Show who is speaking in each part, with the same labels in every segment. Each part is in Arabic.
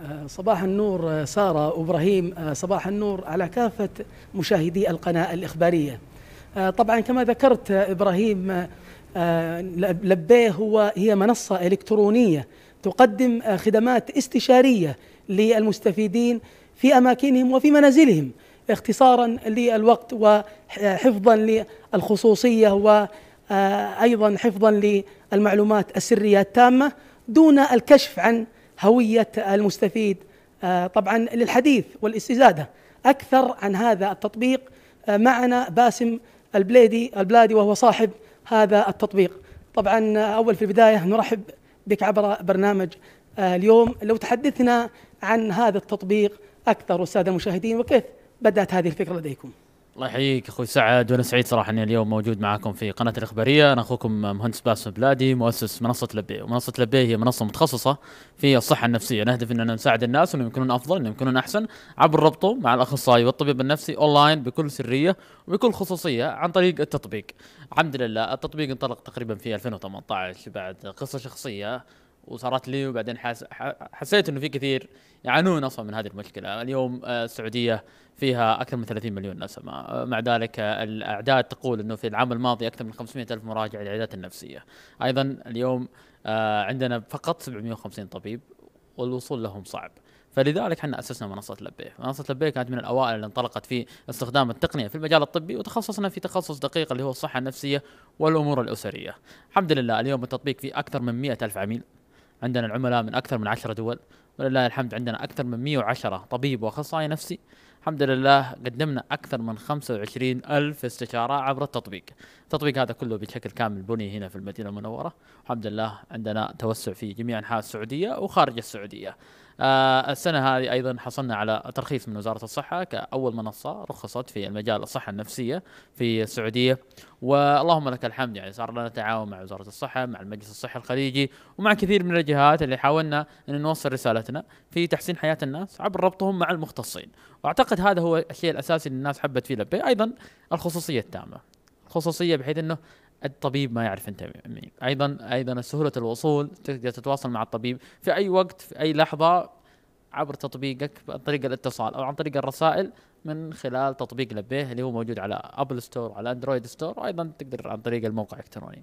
Speaker 1: آه، صباح النور آه، سارة إبراهيم آه، صباح النور على كافة مشاهدي القناة الإخبارية طبعا كما ذكرت إبراهيم لبيه هو هي منصة إلكترونية تقدم خدمات استشارية للمستفيدين في أماكنهم وفي منازلهم اختصارا للوقت وحفظا للخصوصية وأيضا حفظا للمعلومات السرية التامة دون الكشف عن هوية المستفيد آه، طبعا للحديث والاستزادة أكثر عن هذا التطبيق آه، معنا باسم البليدي البلادي وهو صاحب هذا التطبيق طبعا آه، أول في البداية نرحب بك عبر برنامج اليوم لو تحدثنا عن هذا التطبيق أكثر أستاذ المشاهدين وكيف بدأت هذه الفكرة لديكم
Speaker 2: الله يحييك اخوي سعد وانا سعيد صراحه اني اليوم موجود معاكم في قناه الاخباريه انا اخوكم مهندس باسم بلادي مؤسس منصه لبيه ومنصه لبيه هي منصه متخصصه في الصحه النفسيه نهدف اننا نساعد الناس انهم يكونون افضل انهم يكونون احسن عبر ربطه مع الاخصائي والطبيب النفسي اونلاين بكل سريه وبكل خصوصيه عن طريق التطبيق الحمد لله التطبيق انطلق تقريبا في 2018 بعد قصه شخصيه وصارت لي وبعدين حس... حسيت انه في كثير يعانون اصلا من هذه المشكله، اليوم آه، السعوديه فيها اكثر من 30 مليون نسمه، آه، مع ذلك آه، الاعداد تقول انه في العام الماضي اكثر من 500 الف مراجع للعيادات النفسيه، ايضا اليوم عندنا فقط 750 طبيب والوصول لهم صعب. فلذلك احنا اسسنا منصه لبيه، منصه لبيه كانت من الاوائل اللي انطلقت في استخدام التقنيه في المجال الطبي وتخصصنا في تخصص دقيق اللي هو الصحه النفسيه والامور الاسريه. الحمد لله اليوم التطبيق فيه اكثر من 100 الف عميل، عندنا العملاء من اكثر من عشرة دول ولله الحمد عندنا اكثر من 110 طبيب واخصائي نفسي الحمد لله قدمنا أكثر من 25 ألف استشارة عبر التطبيق التطبيق هذا كله بشكل كامل بني هنا في المدينة المنورة الحمد لله عندنا توسع في جميع أنحاء السعودية وخارج السعودية آه، السنه هذه ايضا حصلنا على ترخيص من وزاره الصحه كاول منصه رخصت في المجال الصحه النفسيه في السعوديه واللهم لك الحمد يعني صار لنا تعاون مع وزاره الصحه مع المجلس الصحي الخليجي ومع كثير من الجهات اللي حاولنا ان نوصل رسالتنا في تحسين حياه الناس عبر ربطهم مع المختصين واعتقد هذا هو الشيء الاساسي اللي الناس حبت فيه لبي ايضا الخصوصيه التامه الخصوصيه بحيث انه الطبيب ما يعرف انت مين ايضا ايضا سهوله الوصول تقدر تتواصل مع الطبيب في اي وقت في اي لحظه عبر تطبيقك عن طريق الاتصال او عن طريق الرسائل من خلال تطبيق لبيه اللي هو موجود على ابل ستور وعلى اندرويد ستور وايضا تقدر عن طريق الموقع الالكتروني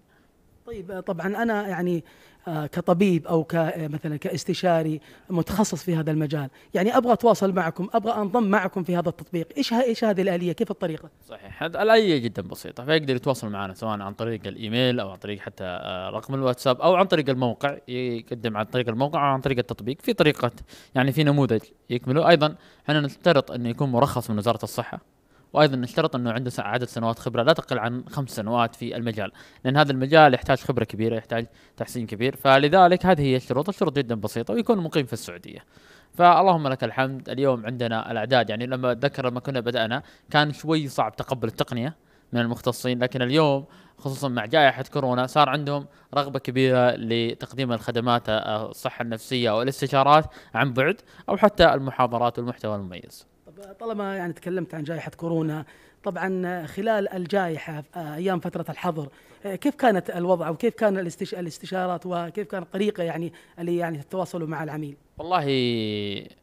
Speaker 1: طيب طبعا انا يعني آه، كطبيب او مثلا كاستشاري متخصص في هذا المجال، يعني ابغى اتواصل معكم، ابغى انضم معكم في هذا التطبيق، ايش ايش هذه الاليه؟ كيف الطريقه؟
Speaker 2: صحيح، الاليه جدا بسيطه، فيقدر يتواصل معنا سواء عن طريق الايميل او عن طريق حتى آه، رقم الواتساب او عن طريق الموقع، يقدم عن طريق الموقع او عن طريق التطبيق، في طريقه يعني في نموذج يكمله، ايضا احنا نشترط انه يكون مرخص من وزاره الصحه، وايضا نشترط انه عنده عدد سنوات خبره لا تقل عن خمس سنوات في المجال لان هذا المجال يحتاج خبره كبيره يحتاج تحسين كبير فلذلك هذه هي الشروط الشروط جدا بسيطه ويكون مقيم في السعوديه فاللهم لك الحمد اليوم عندنا الاعداد يعني لما اتذكر لما كنا بدانا كان شوي صعب تقبل التقنيه من المختصين لكن اليوم خصوصا مع جائحة كورونا صار عندهم رغبة كبيرة لتقديم الخدمات الصحة النفسية والاستشارات عن بعد أو حتى المحاضرات والمحتوى المميز
Speaker 1: طالما يعني تكلمت عن جائحة كورونا طبعا خلال الجائحة آه، أيام فترة الحظر آه، كيف كانت الوضع وكيف كان الاستشارات وكيف كان الطريقة يعني اللي يعني تتواصلوا مع العميل
Speaker 2: والله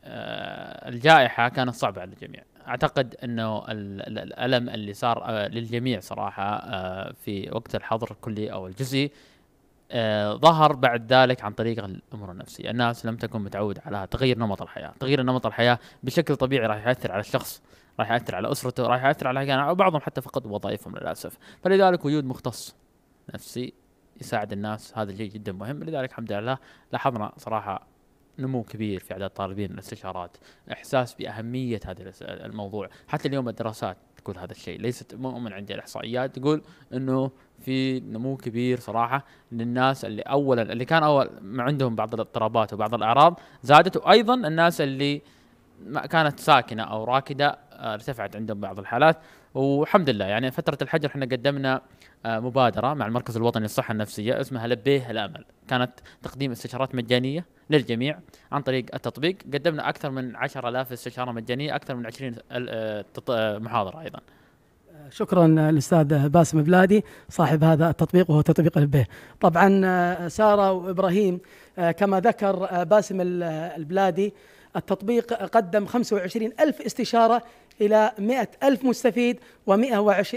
Speaker 2: آه، الجائحة كانت صعبة على الجميع اعتقد انه الالم اللي صار للجميع صراحه في وقت الحظر الكلي او الجزئي آه، ظهر بعد ذلك عن طريق الامور النفسيه، الناس لم تكن متعود على تغيير نمط الحياه، تغيير نمط الحياه بشكل طبيعي راح ياثر على الشخص، راح ياثر على اسرته، راح ياثر على كان بعضهم حتى فقد وظائفهم للاسف، فلذلك وجود مختص نفسي يساعد الناس هذا الشيء جدا مهم، لذلك الحمد لله لاحظنا صراحه نمو كبير في اعداد طالبين الاستشارات، احساس باهميه هذا الموضوع، حتى اليوم الدراسات تقول هذا الشيء ليست مؤمن عندي الاحصائيات تقول انه في نمو كبير صراحه للناس اللي اولا اللي كان اول ما عندهم بعض الاضطرابات وبعض الاعراض زادت وايضا الناس اللي ما كانت ساكنه او راكده آه، ارتفعت عندهم بعض الحالات والحمد لله يعني فتره الحجر احنا قدمنا آه، مبادره مع المركز الوطني للصحه النفسيه اسمها لبيه الامل كانت تقديم استشارات مجانيه للجميع عن طريق التطبيق قدمنا اكثر من 10000 استشاره مجانيه اكثر من عشرين آه، محاضره ايضا
Speaker 1: شكرا الاستاذ باسم بلادي صاحب هذا التطبيق وهو تطبيق البيه. طبعا ساره وابراهيم كما ذكر باسم البلادي التطبيق قدم 25 ألف استشارة إلى مئة ألف مستفيد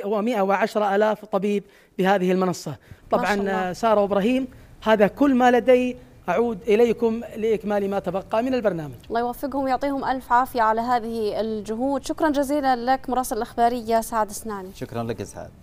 Speaker 1: ومئة وعشر ألاف طبيب بهذه المنصة طبعا سارة وإبراهيم هذا كل ما لدي أعود إليكم لإكمال ما تبقى من البرنامج الله
Speaker 2: يوفقهم ويعطيهم ألف عافية على هذه الجهود شكرا جزيلا لك مراسل الأخبارية سعد سناني
Speaker 1: شكرا لك سعد